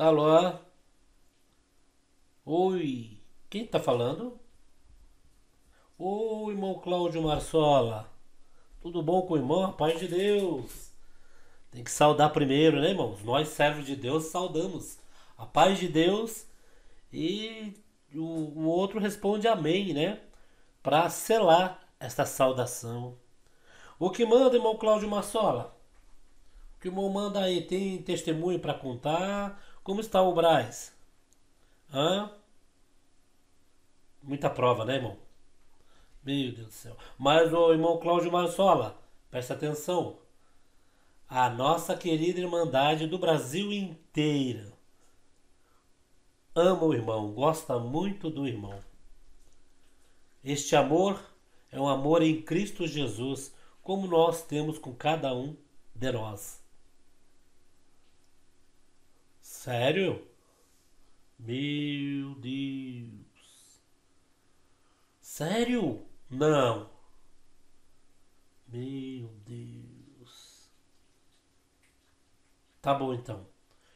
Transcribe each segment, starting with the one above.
Alô? Oi, quem tá falando? Oi, irmão Cláudio Marsola. Tudo bom com o irmão? Paz de Deus. Tem que saudar primeiro, né, irmãos? Nós, servos de Deus, saudamos a paz de Deus e o, o outro responde amém, né? Para selar esta saudação. O que manda, irmão Cláudio Marsola? O que o irmão manda aí? Tem testemunho para contar? Como está o Braz? Hã? Muita prova, né, irmão? Meu Deus do céu. Mas o irmão Cláudio Marçola, presta atenção. A nossa querida Irmandade do Brasil inteira. Ama o irmão, gosta muito do irmão. Este amor é um amor em Cristo Jesus, como nós temos com cada um de nós. Sério? Meu Deus. Sério? Não. Meu Deus. Tá bom então.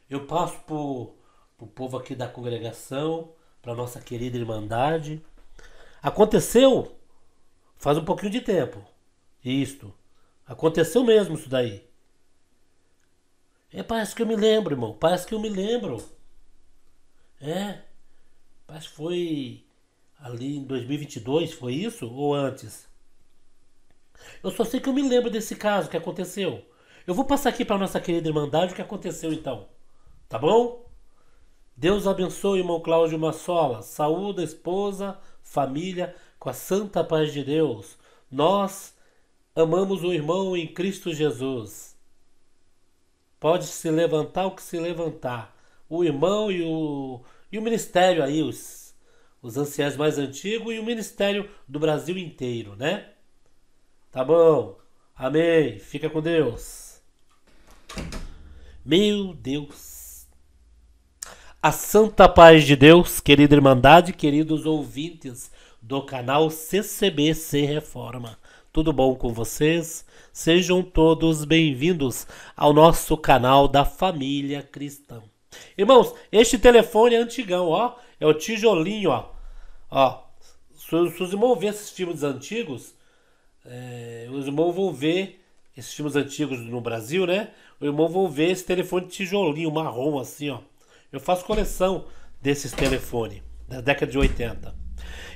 Eu passo pro, pro povo aqui da congregação, pra nossa querida Irmandade. Aconteceu faz um pouquinho de tempo. Isto. Aconteceu mesmo isso daí. É, parece que eu me lembro, irmão. Parece que eu me lembro. É. Parece que foi ali em 2022, foi isso? Ou antes? Eu só sei que eu me lembro desse caso que aconteceu. Eu vou passar aqui para nossa querida Irmandade o que aconteceu então. Tá bom? Deus abençoe, irmão Cláudio Massola. Saúde, esposa, família, com a santa paz de Deus. Nós amamos o irmão em Cristo Jesus. Pode se levantar o que se levantar. O irmão e o, e o ministério aí, os, os anciãs mais antigos e o ministério do Brasil inteiro, né? Tá bom. Amém. Fica com Deus. Meu Deus. A santa paz de Deus, querida Irmandade, queridos ouvintes do canal CCBC Reforma. Tudo bom com vocês? Sejam todos bem-vindos ao nosso canal da Família Cristã. Irmãos, este telefone é antigão, ó. É o tijolinho, ó. Ó. Se os irmãos verem esses filmes antigos, é, os irmãos vão ver esses filmes antigos no Brasil, né? Os irmãos vão ver esse telefone tijolinho marrom, assim, ó. Eu faço coleção desses telefones da década de 80.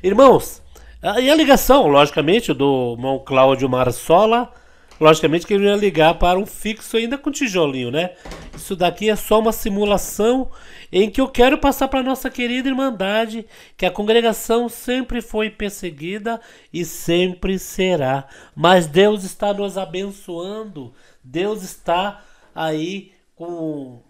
Irmãos, ah, e a ligação, logicamente, do Mão Cláudio Marsola, logicamente que ele ia ligar para um fixo ainda com tijolinho, né? Isso daqui é só uma simulação em que eu quero passar para nossa querida Irmandade que a congregação sempre foi perseguida e sempre será. Mas Deus está nos abençoando, Deus está aí com,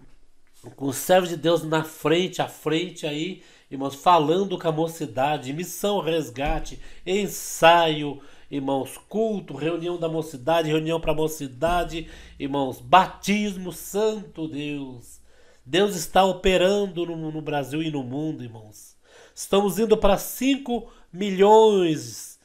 com o servo de Deus na frente, à frente aí irmãos, falando com a mocidade, missão resgate, ensaio, irmãos, culto, reunião da mocidade, reunião para a mocidade, irmãos, batismo, santo Deus. Deus está operando no, no Brasil e no mundo, irmãos. Estamos indo para 5 milhões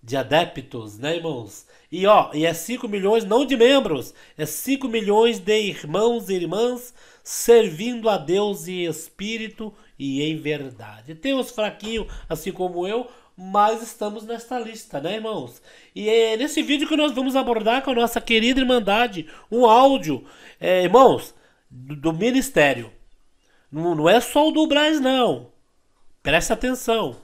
de adeptos, né, irmãos? E ó, e é 5 milhões não de membros, é 5 milhões de irmãos e irmãs servindo a Deus em espírito e em verdade. Tem os fraquinhos, assim como eu, mas estamos nesta lista, né, irmãos? E é nesse vídeo que nós vamos abordar com a nossa querida Irmandade um áudio, é, irmãos, do, do ministério. Não, não, é só o do Braz, não. Preste atenção.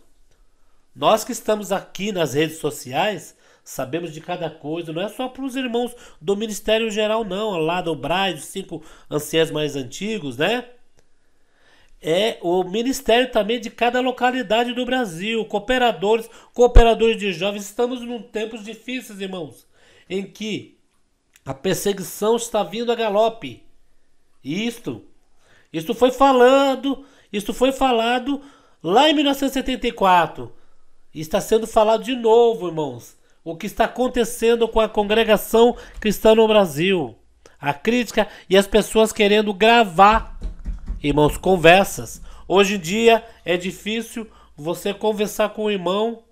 Nós que estamos aqui nas redes sociais, sabemos de cada coisa, não é só para os irmãos do Ministério Geral, não, lá do Braz, dos cinco anciãs mais antigos, né? é o ministério também de cada localidade do Brasil, cooperadores, cooperadores de jovens. Estamos num tempos difíceis, irmãos, em que a perseguição está vindo a galope. Isto, isto foi falando, isto foi falado lá em 1974 e está sendo falado de novo, irmãos. O que está acontecendo com a congregação cristã no Brasil? A crítica e as pessoas querendo gravar irmãos, conversas. Hoje em dia é difícil você conversar com o irmão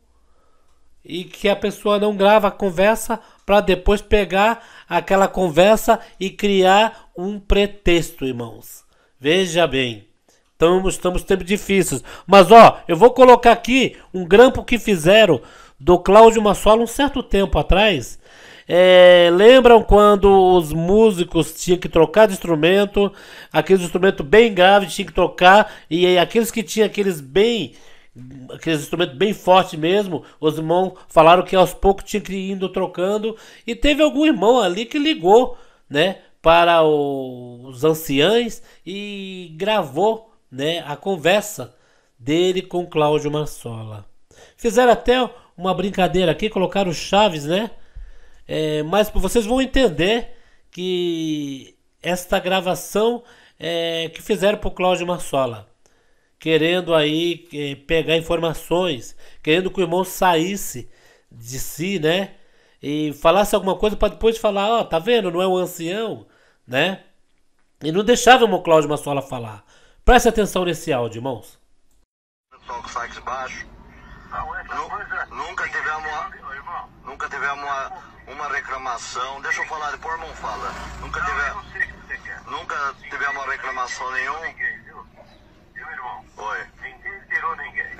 e que a pessoa não grava a conversa para depois pegar aquela conversa e criar um pretexto, irmãos. Veja bem, estamos, estamos tempos difíceis. Mas ó, eu vou colocar aqui um grampo que fizeram do Cláudio Massola um certo tempo atrás é, lembram quando os músicos tinham que trocar de instrumento, aqueles instrumentos bem graves tinham que trocar e aí, aqueles que tinham aqueles bem aqueles instrumentos bem forte mesmo, os irmãos falaram que aos poucos tinha que ir indo trocando, e teve algum irmão ali que ligou, né, para o, os anciães e gravou, né, a conversa dele com Cláudio Massola. Fizeram até uma brincadeira aqui, colocaram Chaves, né, é, mas vocês vão entender que esta gravação é, que fizeram para o Cláudio Marsola, querendo aí é, pegar informações, querendo que o irmão saísse de si, né? E falasse alguma coisa para depois falar, ó, oh, tá vendo, não é um ancião, né? E não deixava o irmão Cláudio Massola falar. Preste atenção nesse áudio, irmãos. Pessoal que sai baixo. É, nunca tivemos Nunca tivemos uma, uma reclamação. Deixa eu falar, depois não fala. Nunca tivemos. Nunca tivemos uma reclamação nenhuma. Viu, irmão? Oi. Ninguém tirou ninguém.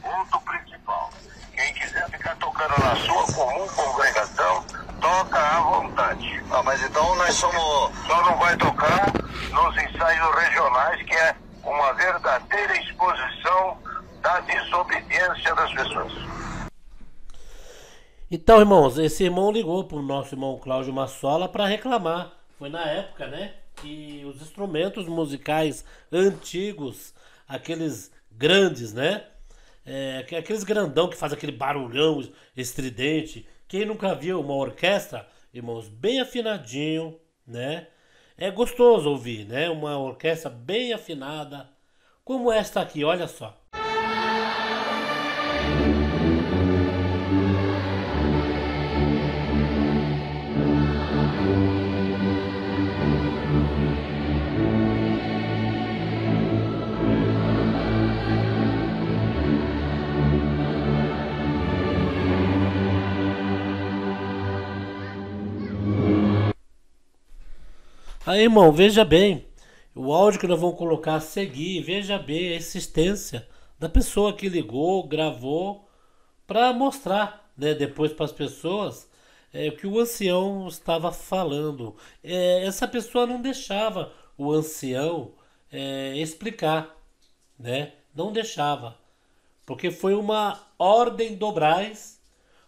Ponto principal. Quem quiser ficar tocando na sua comum congregação, toca à vontade. Ah, mas então nós somos. Só não vai tocar nos ensaios regionais, que é uma verdadeira exposição da desobediência das pessoas. Então, irmãos, esse irmão ligou para o nosso irmão Cláudio Massola para reclamar. Foi na época, né, que os instrumentos musicais antigos, aqueles grandes, né, é, aqueles grandão que faz aquele barulhão estridente. Quem nunca viu uma orquestra, irmãos, bem afinadinho, né? É gostoso ouvir, né? Uma orquestra bem afinada, como esta aqui, olha só. Aí, irmão, veja bem. O áudio que nós vamos colocar a seguir, veja bem a existência da pessoa que ligou, gravou, para mostrar né, depois para as pessoas é, o que o ancião estava falando. É, essa pessoa não deixava o ancião é, explicar, né? não deixava, porque foi uma ordem do Braz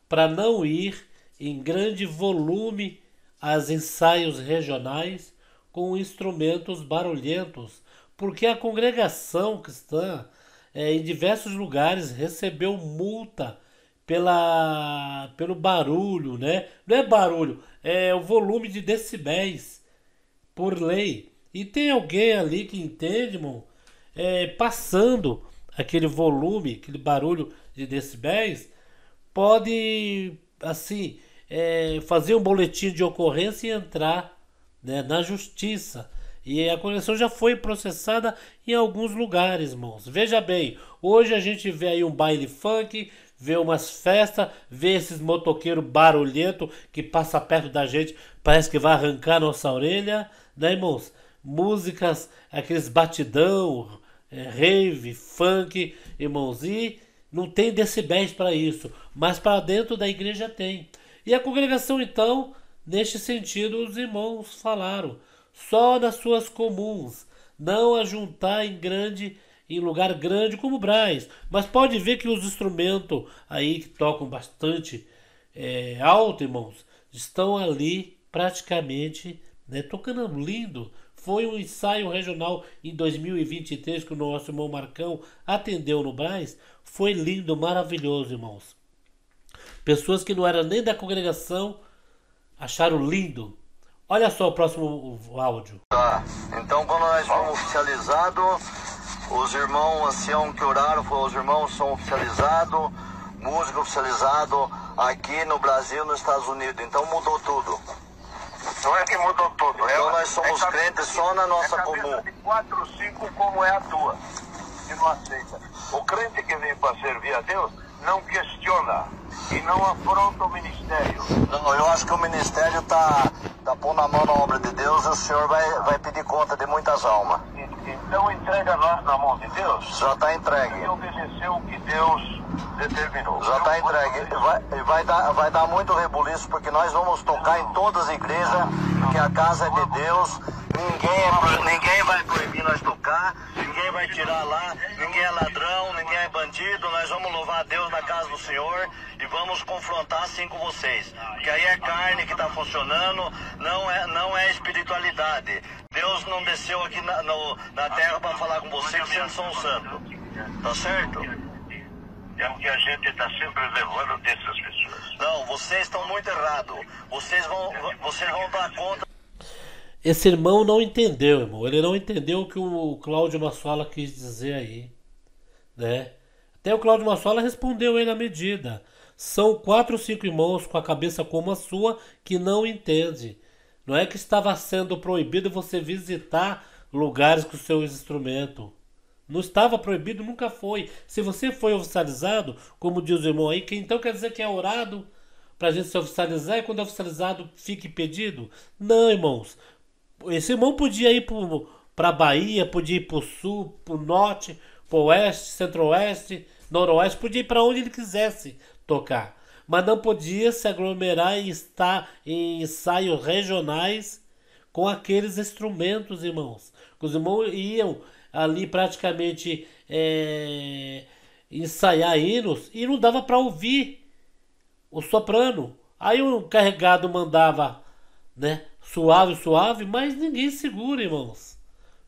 para não ir em grande volume às ensaios regionais com instrumentos barulhentos, porque a congregação cristã é, em diversos lugares recebeu multa pela, pelo barulho, né? Não é barulho, é o volume de decibéis por lei. E tem alguém ali que entende, irmão, é, passando aquele volume, aquele barulho de decibéis, pode, assim, é, fazer um boletim de ocorrência e entrar né, na justiça. E a coleção já foi processada em alguns lugares, irmãos. Veja bem, hoje a gente vê aí um baile funk, vê umas festas, vê esses motoqueiros barulhento que passa perto da gente, parece que vai arrancar nossa orelha, né, irmãos? Músicas, aqueles batidão, é, rave, funk, irmãos, e não tem decibéis para isso, mas para dentro da igreja tem. E a congregação então Neste sentido, os irmãos falaram: só nas suas comuns, não a juntar em grande em lugar grande como Braz. Mas pode ver que os instrumentos aí que tocam bastante é, alto, irmãos, estão ali praticamente né, tocando lindo. Foi um ensaio regional em 2023 que o nosso irmão Marcão atendeu no Braz. Foi lindo, maravilhoso, irmãos. Pessoas que não eram nem da congregação Acharam lindo. Olha só o próximo áudio. Tá, então quando nós fomos oficializados, os irmãos ancião que oraram, foram, os irmãos são oficializados, música oficializado aqui no Brasil nos Estados Unidos. Então mudou tudo. Não é que mudou tudo. É então é, nós somos é crentes só na é nossa é comum. De 4, 5 como é a tua, que não aceita. O crente que vem para servir a Deus não questiona e não afronta o ministério. Não, eu acho que o ministério está tá pondo a mão na obra de Deus e o senhor vai, vai pedir conta de muitas almas. Então entrega lá na mão de Deus. Já está entregue. E obedeceu o que Deus determinou. Já está entregue. Vai, vai, dar, vai dar muito rebuliço porque nós vamos tocar em todas as igrejas, que a casa é de Deus. Ninguém, é ninguém vai proibir nós tocar vai tirar lá. Ninguém é ladrão, ninguém é bandido. Nós vamos louvar a Deus na casa do Senhor e vamos confrontar assim com vocês. Porque aí é carne que está funcionando, não é, não é espiritualidade. Deus não desceu aqui na, no, na terra para falar com você que vocês são santo. Tá certo? é o que a gente está sempre levando dessas pessoas. Não, vocês estão muito errados. Vocês vão, vocês vão dar conta. Esse irmão não entendeu, irmão. Ele não entendeu o que o Cláudio Massola quis dizer aí, né? Até o Cláudio Massola respondeu ele na medida. São quatro ou cinco irmãos com a cabeça como a sua que não entende. Não é que estava sendo proibido você visitar lugares com seus instrumentos. Não estava proibido, nunca foi. Se você foi oficializado, como diz o irmão aí, que então quer dizer que é orado para a gente se oficializar e quando é oficializado fique pedido? Não, irmãos. Esse irmão podia ir para a Bahia, podia ir para o sul, para o norte, o oeste, centro-oeste, noroeste, podia ir para onde ele quisesse tocar. Mas não podia se aglomerar e estar em ensaios regionais com aqueles instrumentos, irmãos. Os irmãos iam ali praticamente é, ensaiar hinos e não dava para ouvir o soprano. Aí o carregado mandava, né? suave, suave, mas ninguém segura, irmãos.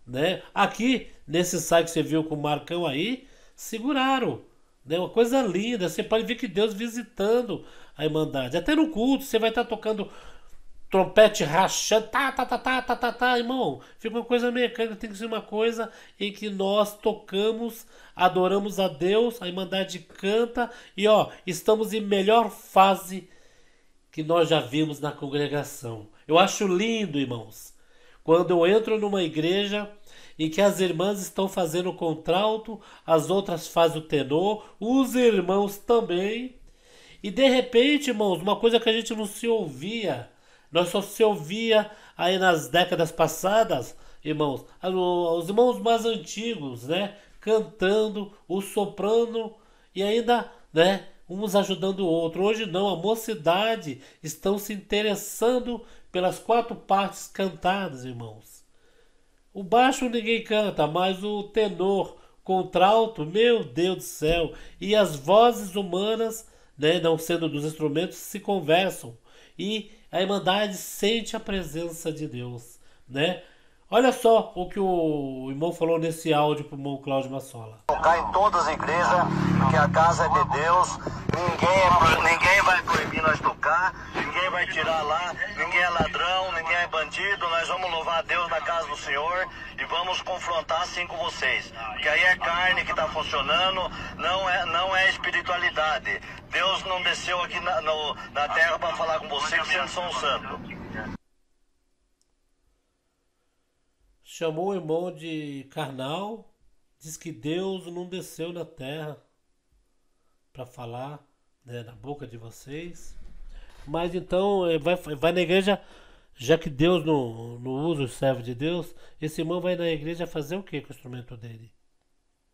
Né? Aqui, nesse site que você viu com o Marcão aí, seguraram. Né? Uma coisa linda. Você pode ver que Deus visitando a Irmandade. Até no culto, você vai estar tá tocando trompete rachando, tá, tá, tá, tá, tá, tá, tá, irmão. Fica uma coisa mecânica, tem que ser uma coisa em que nós tocamos, adoramos a Deus, a Irmandade canta e ó, estamos em melhor fase que nós já vimos na congregação. Eu acho lindo, irmãos, quando eu entro numa igreja em que as irmãs estão fazendo o contralto, as outras fazem o tenor, os irmãos também. E de repente, irmãos, uma coisa que a gente não se ouvia, nós só se ouvia aí nas décadas passadas, irmãos, os irmãos mais antigos, né, cantando o soprano e ainda, né, uns ajudando o outro. Hoje não, a mocidade estão se interessando pelas quatro partes cantadas, irmãos. O baixo ninguém canta, mas o tenor, contralto, meu Deus do céu, e as vozes humanas, né, não sendo dos instrumentos, se conversam. E a Irmandade sente a presença de Deus, né? Olha só o que o irmão falou nesse áudio pro irmão Cláudio Massola. Tocar em todas as igrejas, porque a casa é de Deus, ninguém, é ninguém vai proibir nós tocar, ninguém vai tirar lá, ninguém é ladrão, ninguém é bandido, nós vamos louvar a Deus na casa do Senhor e vamos confrontar assim com vocês. Porque aí é carne que está funcionando, não é, não é espiritualidade. Deus não desceu aqui na, no, na terra para falar com vocês que vocês não são santos. chamou o irmão de carnal, diz que Deus não desceu na terra para falar né, na boca de vocês. Mas então eh, vai, vai na igreja, já que Deus não, não usa o servo de Deus, esse irmão vai na igreja fazer o que com o instrumento dele?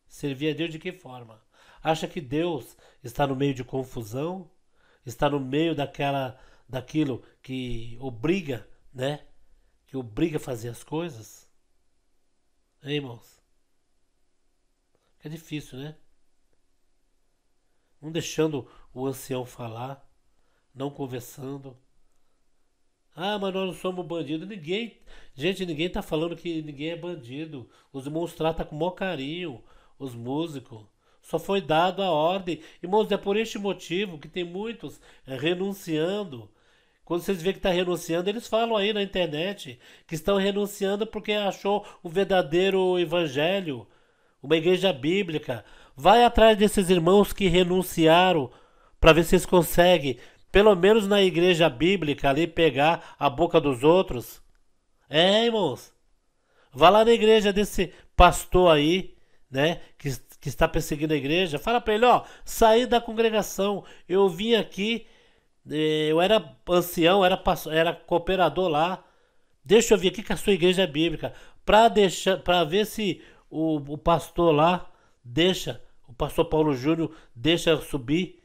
Servir a Deus de que forma? Acha que Deus está no meio de confusão? Está no meio daquela daquilo que obriga, né? Que obriga a fazer as coisas? Hein, irmãos? É difícil, né? Não deixando o ancião falar, não conversando. Ah, mas nós não somos bandidos. Ninguém. Gente, ninguém tá falando que ninguém é bandido. Os irmãos tratam tá com o maior carinho os músicos. Só foi dado a ordem. Irmãos, é por este motivo que tem muitos é, renunciando quando vocês veem que está renunciando, eles falam aí na internet que estão renunciando porque achou o verdadeiro evangelho, uma igreja bíblica. Vai atrás desses irmãos que renunciaram para ver se vocês conseguem, pelo menos na igreja bíblica, ali pegar a boca dos outros. É, irmãos. Vá lá na igreja desse pastor aí, né, que, que está perseguindo a igreja. Fala para ele, ó, saí da congregação, eu vim aqui é, eu era ancião, era, era cooperador lá. Deixa eu ver aqui que, a sua igreja é bíblica. Para deixar, para ver se o, o pastor lá deixa, o pastor Paulo Júnior deixa subir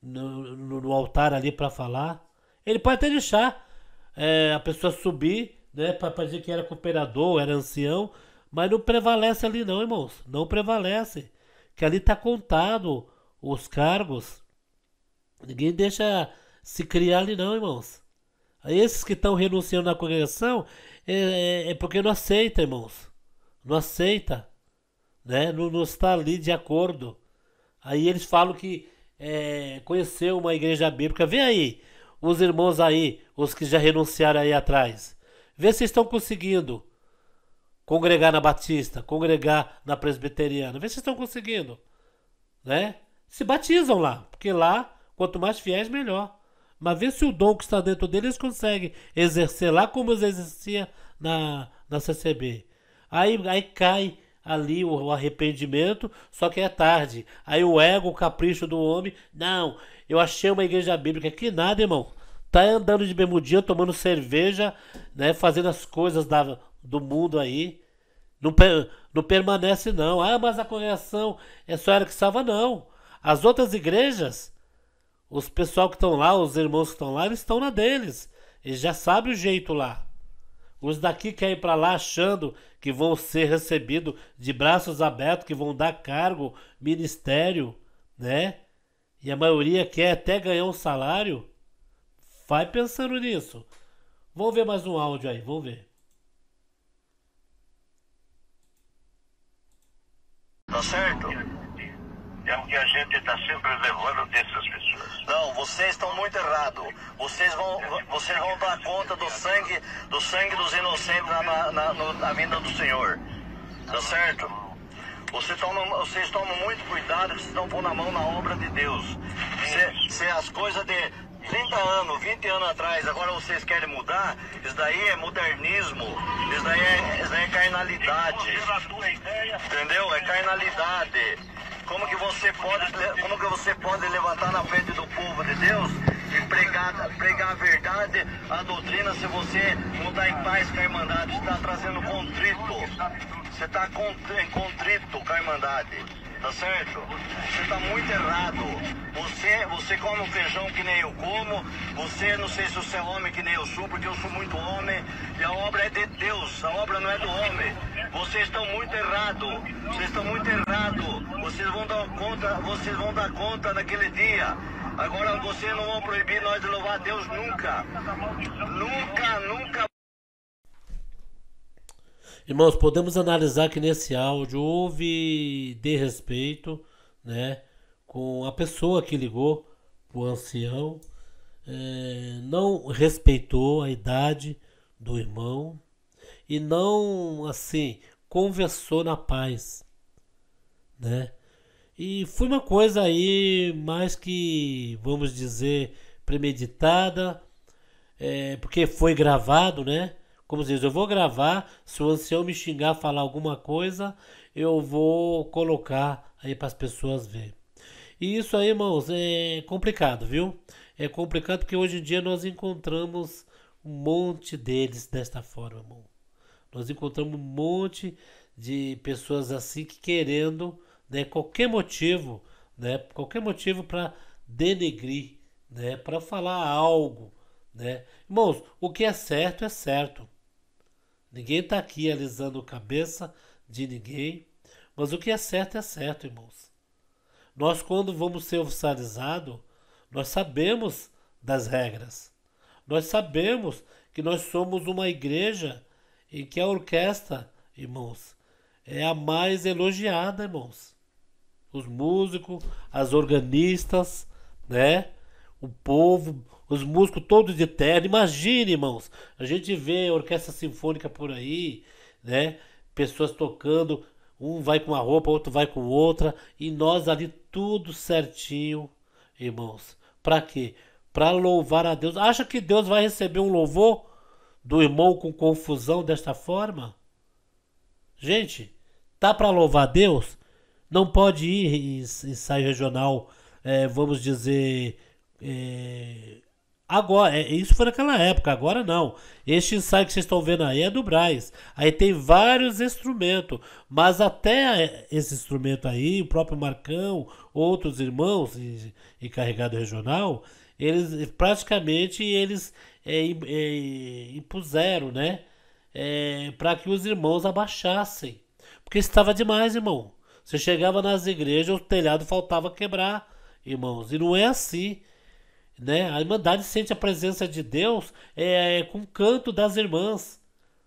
no, no, no altar ali para falar. Ele pode até deixar é, a pessoa subir, né, para dizer que era cooperador, era ancião, mas não prevalece ali não, irmãos. Não prevalece. Que ali está contado os cargos. Ninguém deixa se criar ali não, irmãos. Esses que estão renunciando à congregação é, é, é, porque não aceita, irmãos. Não aceita. Né? Não, não está ali de acordo. Aí eles falam que é, conheceu uma igreja bíblica. Vê aí, os irmãos aí, os que já renunciaram aí atrás. Vê se estão conseguindo congregar na Batista, congregar na Presbiteriana. Vê se estão conseguindo. Né? Se batizam lá, porque lá, quanto mais fiéis, melhor. Mas vê se o dom que está dentro deles consegue exercer lá como eles exercia na, na CCB. Aí, aí cai ali o, arrependimento, só que é tarde. Aí o ego, o capricho do homem. Não, eu achei uma igreja bíblica. Que nada, irmão. Tá andando de bermudinha, tomando cerveja, né? Fazendo as coisas da, do mundo aí. Não, não permanece, não. Ah, mas a congregação é só ela que salva, não. As outras igrejas os pessoal que estão lá, os irmãos que estão lá, eles estão na deles. Eles já sabem o jeito lá. Os daqui querem ir para lá achando que vão ser recebidos de braços abertos, que vão dar cargo, ministério, né? E a maioria quer até ganhar um salário. Vai pensando nisso. Vamos ver mais um áudio aí, vamos ver. Tá certo? é o que a gente está sempre levando dessas pessoas. Não, vocês estão muito errados. Vocês vão, vocês vão dar conta do sangue, do sangue dos inocentes na, na, na, na vinda do Senhor. Tá certo? Vocês tomam, vocês tomam muito cuidado que vocês não pôr na mão na obra de Deus. Se, se as coisas de 30 anos, 20 anos atrás, agora vocês querem mudar, isso daí é modernismo, isso daí é, isso daí é carnalidade. Entendeu? É carnalidade como que você pode, como que você pode levantar na frente do povo de Deus e pregar, pregar a verdade, a doutrina, se você não está em paz com a Irmandade, está trazendo contrito. Você está em contrito com a Irmandade tá certo? Você está muito errado. Você, você come um feijão que nem eu como, você não sei se você é homem que nem eu sou, porque eu sou muito homem, e a obra é de Deus, a obra não é do homem. Vocês estão muito errados Vocês estão muito errados vão conta, vocês vão dar conta naquele dia. Agora vocês não vão proibir nós de louvar a Deus nunca. Nunca, nunca. Irmãos, podemos analisar que nesse áudio houve desrespeito, né, com a pessoa que ligou, o ancião, é, não respeitou a idade do irmão e não assim conversou na paz, né? E foi uma coisa aí mais que, vamos dizer, premeditada, é, porque foi gravado, né? Como diz, eu vou gravar, se o ancião me xingar, falar alguma coisa, eu vou colocar aí para as pessoas ver. E isso aí, irmãos, é complicado, viu? É complicado porque hoje em dia nós encontramos um monte deles desta forma, irmão. Nós encontramos um monte de pessoas assim que querendo né, qualquer motivo, né, qualquer motivo para denegrir, né, para falar algo, né? Irmãos, o que é certo é certo. Ninguém está aqui alisando a cabeça de ninguém, mas o que é certo é certo, irmãos. Nós quando vamos ser oficializados, nós sabemos das regras. Nós sabemos que nós somos uma igreja em que a orquestra, irmãos, é a mais elogiada, irmãos os músicos, as organistas, né? O povo, os músicos todos de terno. Imagine, irmãos, a gente vê orquestra sinfônica por aí, né? Pessoas tocando, um vai com uma roupa, outro vai com outra, e nós ali tudo certinho, irmãos. Para quê? Para louvar a Deus. Acha que Deus vai receber um louvor do irmão com confusão desta forma? Gente, tá para louvar a Deus? não pode ir em ensaio regional, é, vamos dizer. É, agora, é, isso foi naquela época, agora não. Este ensaio que vocês estão vendo aí é do Braz. Aí tem vários instrumentos, mas até é, esse instrumento aí, o próprio Marcão, outros irmãos e, carregado regional, eles praticamente eles é, é impuseram, né? É, para que os irmãos abaixassem. Porque estava demais, irmão. Você chegava nas igrejas, o telhado faltava quebrar, irmãos. E não é assim. Né? A Irmandade sente a presença de Deus é, é com o canto das irmãs.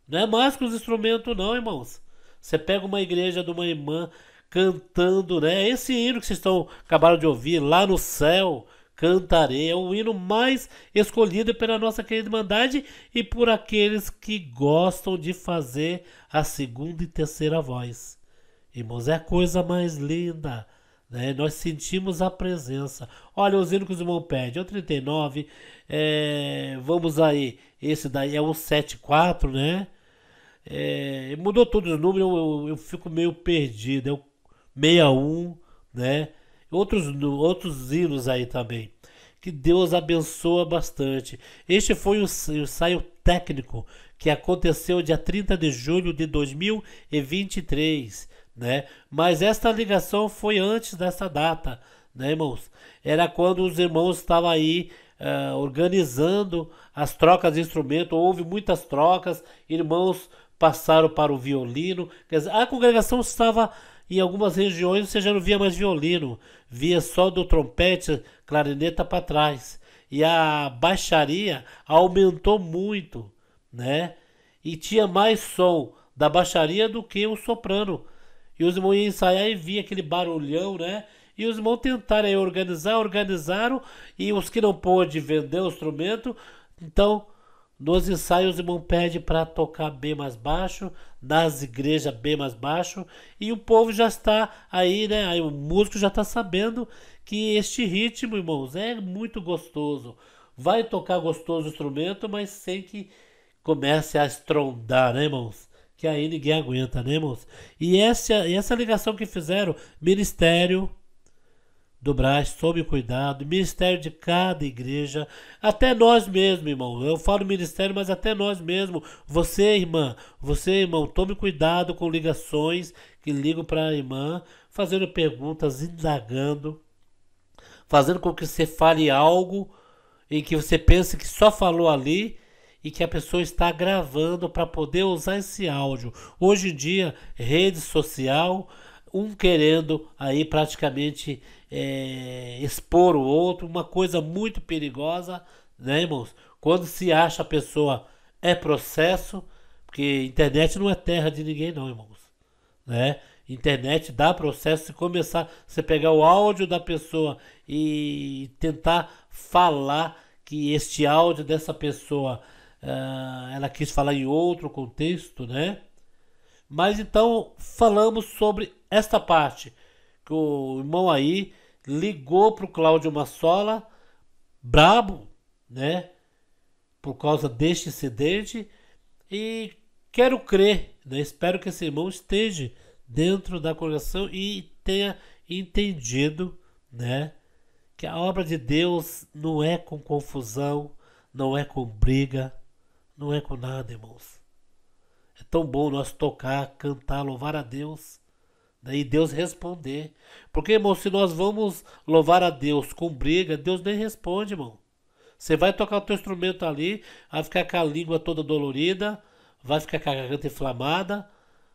Não é mais com os instrumentos, não, irmãos. Você pega uma igreja de uma irmã cantando, né? É esse hino que vocês estão, acabaram de ouvir, lá no céu, cantarei, é o hino mais escolhido pela nossa querida Irmandade e por aqueles que gostam de fazer a segunda e terceira voz. Irmãos, é a coisa mais linda. Né? Nós sentimos a presença. Olha, os hinos que o irmãos pede. É o 39. É, vamos aí. Esse daí é o 74, né? É, mudou todo o número, eu, eu, eu, fico meio perdido. É o 61, né? Outros, outros hinos aí também. Que Deus abençoa bastante. Este foi o, o saio técnico que aconteceu dia 30 de julho de 2023 né? Mas esta ligação foi antes dessa data, né, irmãos? Era quando os irmãos estavam aí uh, organizando as trocas de instrumento, houve muitas trocas, irmãos passaram para o violino, quer dizer, a congregação estava em algumas regiões, você já não via mais violino, via só do trompete, clarineta para trás. E a baixaria aumentou muito, né? E tinha mais som da baixaria do que o soprano, e os irmãos iam ensaiar e via aquele barulhão, né? E os irmãos tentaram aí organizar, organizaram, e os que não pôde vender o instrumento, então nos ensaios, o irmão pede para tocar bem mais baixo, nas igrejas bem mais baixo, e o povo já está aí, né? Aí o músico já está sabendo que este ritmo, irmãos, é muito gostoso. Vai tocar gostoso o instrumento, mas sem que comece a estrondar, né, irmãos? que aí ninguém aguenta, né, moço? E essa, essa ligação que fizeram, Ministério do Brás, sob cuidado, ministério de cada igreja, até nós mesmos, irmão. Eu falo ministério, mas até nós mesmos. Você, irmã, você, irmão, tome cuidado com ligações que ligam para a irmã, fazendo perguntas, indagando, fazendo com que você fale algo em que você pense que só falou ali e que a pessoa está gravando para poder usar esse áudio. Hoje em dia, rede social, um querendo aí praticamente é, expor o outro, uma coisa muito perigosa, né, irmãos? Quando se acha a pessoa é processo, porque internet não é terra de ninguém, não, irmãos, né? internet dá processo se começar você pegar o áudio da pessoa e tentar falar que este áudio dessa pessoa Uh, ela quis falar em outro contexto, né? Mas então falamos sobre esta parte que o irmão aí ligou para o Cláudio Massola, brabo, né? Por causa deste incidente e quero crer, né? Espero que esse irmão esteja dentro da congregação e tenha entendido, né? Que a obra de Deus não é com confusão, não é com briga, não é com nada, irmãos. É tão bom nós tocar, cantar, louvar a Deus. Né? E Deus responder. Porque, irmão, se nós vamos louvar a Deus com briga, Deus nem responde, irmão. Você vai tocar o teu instrumento ali, vai ficar com a língua toda dolorida, vai ficar com a garganta inflamada,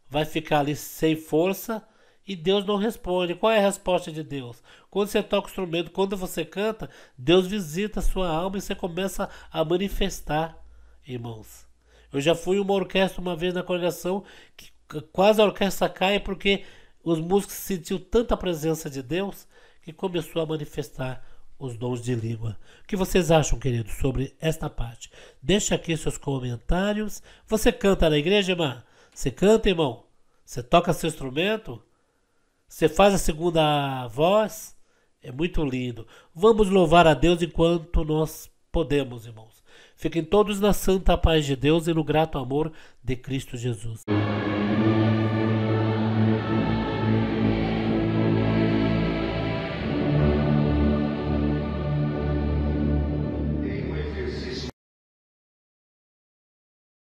vai ficar ali sem força e Deus não responde. Qual é a resposta de Deus? Quando você toca o instrumento, quando você canta, Deus visita a sua alma e você começa a manifestar irmãos. Eu já fui uma orquestra uma vez na congregação que quase a orquestra cai porque os músicos sentiu tanta presença de Deus que começou a manifestar os dons de língua. O que vocês acham, queridos, sobre esta parte? Deixe aqui seus comentários. Você canta na igreja, irmã? Você canta, irmão? Você toca seu instrumento? Você faz a segunda voz? É muito lindo. Vamos louvar a Deus enquanto nós podemos, irmãos. Fiquem todos na santa paz de Deus e no grato amor de Cristo Jesus.